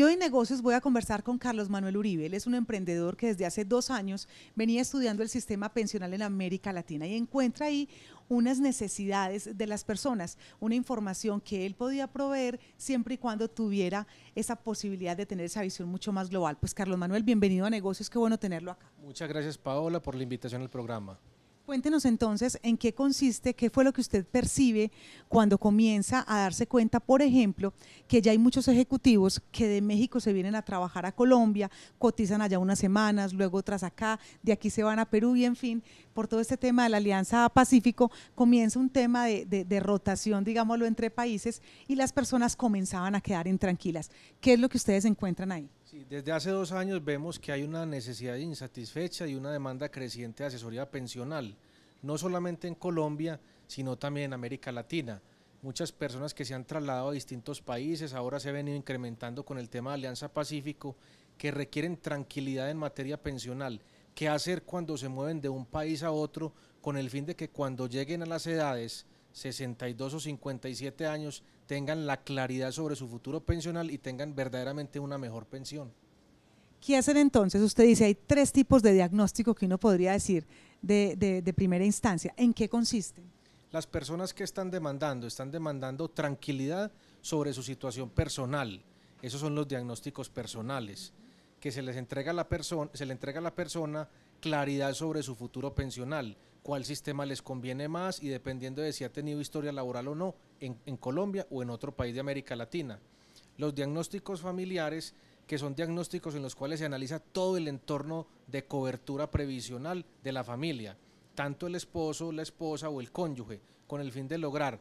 Y hoy en negocios voy a conversar con Carlos Manuel Uribe. Él es un emprendedor que desde hace dos años venía estudiando el sistema pensional en América Latina y encuentra ahí unas necesidades de las personas, una información que él podía proveer siempre y cuando tuviera esa posibilidad de tener esa visión mucho más global. Pues Carlos Manuel, bienvenido a negocios, qué bueno tenerlo acá. Muchas gracias Paola por la invitación al programa. Cuéntenos entonces en qué consiste, qué fue lo que usted percibe cuando comienza a darse cuenta, por ejemplo, que ya hay muchos ejecutivos que de México se vienen a trabajar a Colombia, cotizan allá unas semanas, luego otras acá, de aquí se van a Perú y en fin, por todo este tema de la Alianza Pacífico comienza un tema de, de rotación, digámoslo, entre países y las personas comenzaban a quedar intranquilas. ¿Qué es lo que ustedes encuentran ahí? desde hace dos años vemos que hay una necesidad insatisfecha y una demanda creciente de asesoría pensional, no solamente en Colombia, sino también en América Latina. Muchas personas que se han trasladado a distintos países, ahora se ha venido incrementando con el tema de Alianza Pacífico, que requieren tranquilidad en materia pensional. ¿Qué hacer cuando se mueven de un país a otro con el fin de que cuando lleguen a las edades 62 o 57 años tengan la claridad sobre su futuro pensional y tengan verdaderamente una mejor pensión. ¿Qué hacen entonces? Usted dice, hay tres tipos de diagnóstico que uno podría decir de, primera instancia. ¿En qué consisten? Las personas que están demandando, están demandando tranquilidad sobre su situación personal. Esos son los diagnósticos personales que se les entrega a la persona, se le entrega a la persona claridad sobre su futuro pensional, cuál sistema les conviene más y dependiendo de si ha tenido historia laboral o no en, Colombia o en otro país de América Latina. Los diagnósticos familiares, que son diagnósticos en los cuales se analiza todo el entorno de cobertura previsional de la familia, tanto el esposo, la esposa o el cónyuge, con el fin de lograr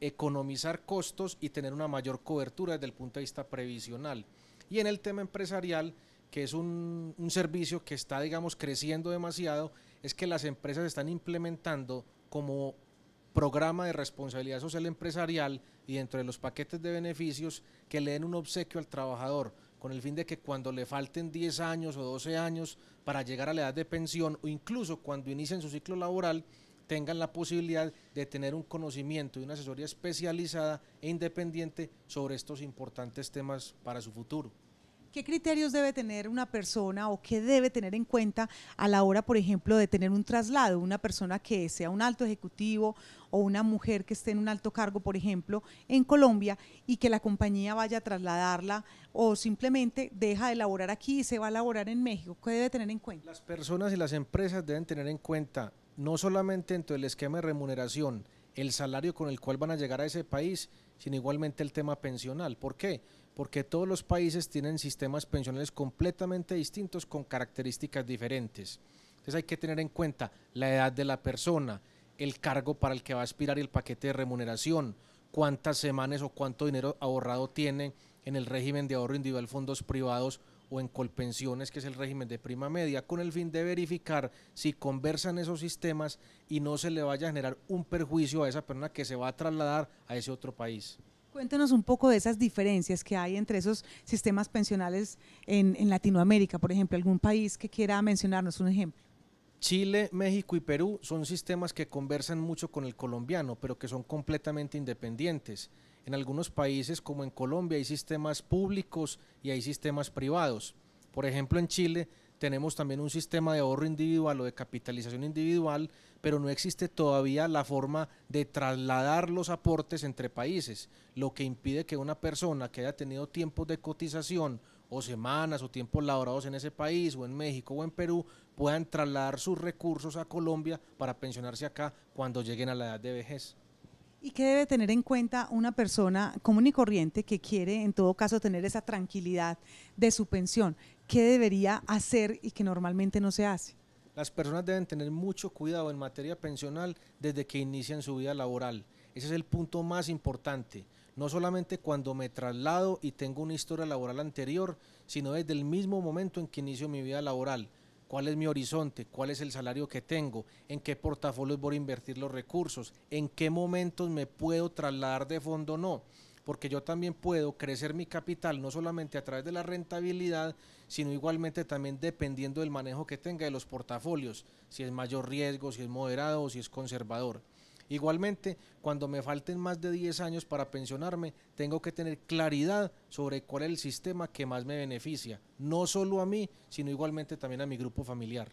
economizar costos y tener una mayor cobertura desde el punto de vista previsional. Y en el tema empresarial, que es un, servicio que está, digamos, creciendo demasiado, es que las empresas están implementando como programa de responsabilidad social empresarial y dentro de los paquetes de beneficios que le den un obsequio al trabajador con el fin de que cuando le falten 10 años o 12 años para llegar a la edad de pensión o incluso cuando inicien su ciclo laboral tengan la posibilidad de tener un conocimiento y una asesoría especializada e independiente sobre estos importantes temas para su futuro. ¿Qué criterios debe tener una persona o qué debe tener en cuenta a la hora, por ejemplo, de tener un traslado? Una persona que sea un alto ejecutivo o una mujer que esté en un alto cargo, por ejemplo, en Colombia y que la compañía vaya a trasladarla o simplemente deja de laborar aquí y se va a laborar en México. ¿Qué debe tener en cuenta? Las personas y las empresas deben tener en cuenta no solamente en todo el esquema de remuneración, el salario con el cual van a llegar a ese país, sino igualmente el tema pensional. ¿Por qué? Porque todos los países tienen sistemas pensionales completamente distintos con características diferentes. Entonces hay que tener en cuenta la edad de la persona, el cargo para el que va a aspirar y el paquete de remuneración, cuántas semanas o cuánto dinero ahorrado tiene en el régimen de ahorro individual fondos privados o en Colpensiones, que es el régimen de prima media, con el fin de verificar si conversan esos sistemas y no se le vaya a generar un perjuicio a esa persona que se va a trasladar a ese otro país. Cuéntenos un poco de esas diferencias que hay entre esos sistemas pensionales en, en Latinoamérica, por ejemplo, algún país que quiera mencionarnos un ejemplo. Chile, México y Perú son sistemas que conversan mucho con el colombiano, pero que son completamente independientes. En algunos países, como en Colombia, hay sistemas públicos y hay sistemas privados. Por ejemplo, en Chile tenemos también un sistema de ahorro individual o de capitalización individual, pero no existe todavía la forma de trasladar los aportes entre países, lo que impide que una persona que haya tenido tiempos de cotización o semanas o tiempos laborados en ese país o en México o en Perú puedan trasladar sus recursos a Colombia para pensionarse acá cuando lleguen a la edad de vejez. ¿Y qué debe tener en cuenta una persona común y corriente que quiere, en todo caso, tener esa tranquilidad de su pensión? ¿Qué debería hacer y que normalmente no se hace? Las personas deben tener mucho cuidado en materia pensional desde que inician su vida laboral. Ese es el punto más importante. No solamente cuando me traslado y tengo una historia laboral anterior, sino desde el mismo momento en que inicio mi vida laboral cuál es mi horizonte, cuál es el salario que tengo, en qué portafolios voy a invertir los recursos, en qué momentos me puedo trasladar de fondo o no, porque yo también puedo crecer mi capital no solamente a través de la rentabilidad, sino igualmente también dependiendo del manejo que tenga de los portafolios, si es mayor riesgo, si es moderado o si es conservador. Igualmente, cuando me falten más de 10 años para pensionarme, tengo que tener claridad sobre cuál es el sistema que más me beneficia, no solo a mí, sino igualmente también a mi grupo familiar.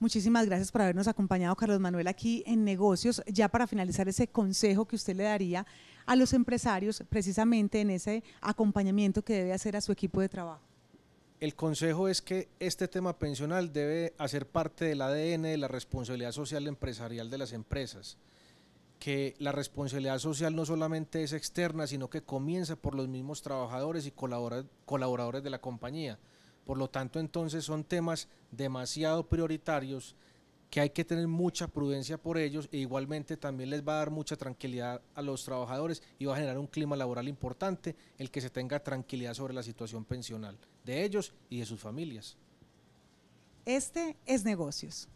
Muchísimas gracias por habernos acompañado, Carlos Manuel, aquí en negocios. Ya para finalizar ese consejo que usted le daría a los empresarios, precisamente en ese acompañamiento que debe hacer a su equipo de trabajo. El consejo es que este tema pensional debe hacer parte del ADN de la responsabilidad social empresarial de las empresas, que la responsabilidad social no solamente es externa, sino que comienza por los mismos trabajadores y colaboradores de la compañía. Por lo tanto, entonces son temas demasiado prioritarios que hay que tener mucha prudencia por ellos e igualmente también les va a dar mucha tranquilidad a los trabajadores y va a generar un clima laboral importante el que se tenga tranquilidad sobre la situación pensional de ellos y de sus familias. Este es negocios.